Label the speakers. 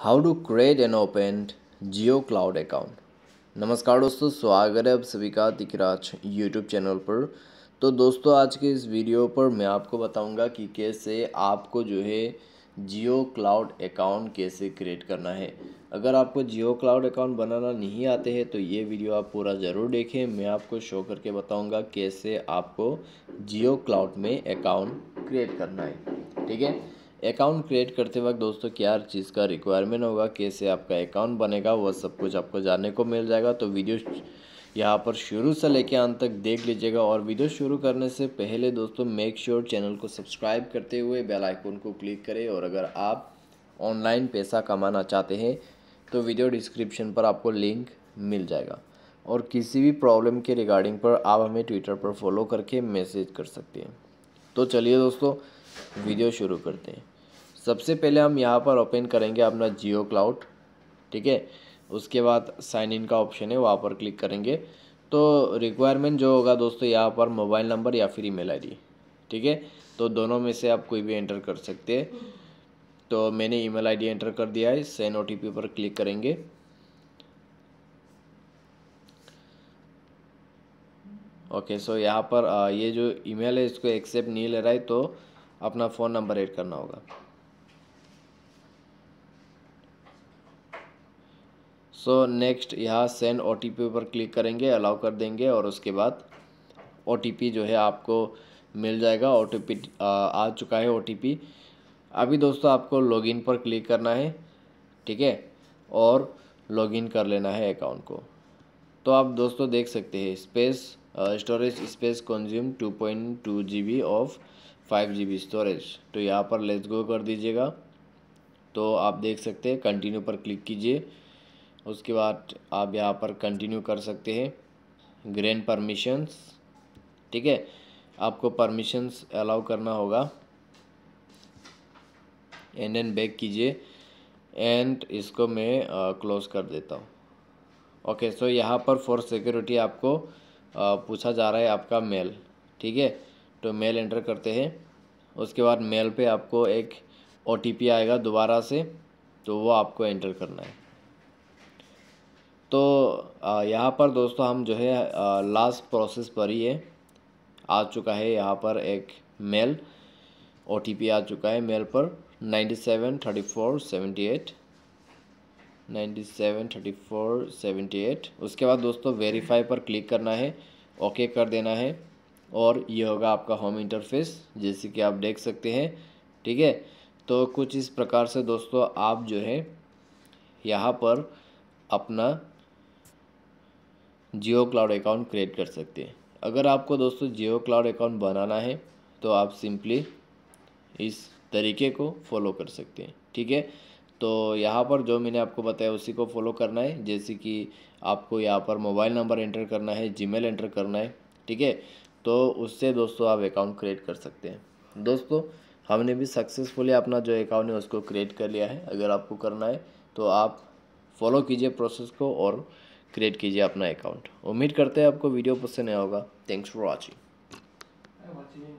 Speaker 1: how to create an open Jio cloud account नमस्कार दोस्तों स्वागत है आप सभी का तिकराज यूट्यूब चैनल पर तो दोस्तों आज के इस वीडियो पर मैं आपको बताऊंगा कि कैसे आपको जो है जियो क्लाउड अकाउंट कैसे क्रिएट करना है अगर आपको जियो क्लाउड अकाउंट बनाना नहीं आते हैं तो ये वीडियो आप पूरा ज़रूर देखें मैं आपको शो करके बताऊंगा कैसे आपको जियो क्लाउड में अकाउंट क्रिएट करना है ठीक है अकाउंट क्रिएट करते वक्त दोस्तों क्या चीज़ का रिक्वायरमेंट होगा कैसे आपका अकाउंट बनेगा वह सब कुछ आपको जानने को मिल जाएगा तो वीडियो यहाँ पर शुरू से लेके अंत तक देख लीजिएगा और वीडियो शुरू करने से पहले दोस्तों मेक श्योर चैनल को सब्सक्राइब करते हुए बेल आइकन को क्लिक करें और अगर आप ऑनलाइन पैसा कमाना चाहते हैं तो वीडियो डिस्क्रिप्शन पर आपको लिंक मिल जाएगा और किसी भी प्रॉब्लम के रिगार्डिंग पर आप हमें ट्विटर पर फॉलो करके मैसेज कर सकते हैं तो चलिए दोस्तों वीडियो शुरू करते हैं सबसे पहले हम यहाँ पर ओपन करेंगे अपना जियो क्लाउड ठीक है उसके बाद साइन इन का ऑप्शन है वहाँ पर क्लिक करेंगे तो रिक्वायरमेंट जो होगा दोस्तों यहाँ पर मोबाइल नंबर या फिर ईमेल आईडी ठीक है तो दोनों में से आप कोई भी एंटर कर सकते हैं तो मैंने ईमेल आईडी एंटर कर दिया है सेन ओ पर क्लिक करेंगे ओके सो यहाँ पर आ, uh, ये जो ईमेल है इसको एक्सेप्ट नहीं ले रहा है तो अपना फ़ोन नंबर ऐड करना होगा सो नेक्स्ट यहाँ सेंड ओ टी पी पर क्लिक करेंगे अलाउ कर देंगे और उसके बाद ओ टी पी जो है आपको मिल जाएगा ओ टी पी आ चुका है ओ टी पी अभी दोस्तों आपको लॉगिन पर क्लिक करना है ठीक है और लॉगिन कर लेना है अकाउंट को तो आप दोस्तों देख सकते हैं space storage space consume two point two G B of five G B storage तो यहाँ पर लेट्स गो कर दीजिएगा तो आप देख सकते हैं कंटिन्यू पर क्लिक कीजिए उसके बाद आप यहाँ पर कंटिन्यू कर सकते हैं ग्रैंड परमिशंस ठीक है आपको परमिशंस अलाउ करना होगा एंड एंड बैक कीजिए एंड इसको मैं क्लोज कर देता हूँ ओके सो यहाँ पर फॉर सिक्योरिटी आपको पूछा जा रहा है आपका मेल ठीक है तो मेल एंटर करते हैं उसके बाद मेल पे आपको एक ओ आएगा दोबारा से तो वो आपको एंटर करना है तो यहाँ पर दोस्तों हम जो है लास्ट प्रोसेस पर ही है आ चुका है यहाँ पर एक मेल ओ आ चुका है मेल पर ninety seven thirty four seventy eight ninety seven thirty four seventy eight उसके बाद दोस्तों वेरीफाई पर क्लिक करना है ओके कर देना है और ये होगा आपका होम इंटरफेस जैसे कि आप देख सकते हैं ठीक है तो कुछ इस प्रकार से दोस्तों आप जो है यहाँ पर अपना जियो क्लाउड अकाउंट क्रिएट कर सकते हैं अगर आपको दोस्तों जियो क्लाउड अकाउंट बनाना है तो आप सिंपली इस तरीके को फॉलो कर सकते हैं ठीक है तो यहाँ पर जो मैंने आपको बताया उसी को फॉलो करना है जैसे कि आपको यहाँ पर मोबाइल नंबर एंटर करना है जीमेल एंटर करना है ठीक है तो उससे दोस्तों आप अकाउंट क्रिएट कर सकते हैं दोस्तों हमने भी सक्सेसफुली अपना जो अकाउंट है उसको क्रिएट कर लिया है अगर आपको करना है तो आप फॉलो कीजिए प्रोसेस को और क्रिएट कीजिए अपना अकाउंट उम्मीद करते हैं आपको वीडियो पसंद आया होगा थैंक्स फॉर वॉचिंग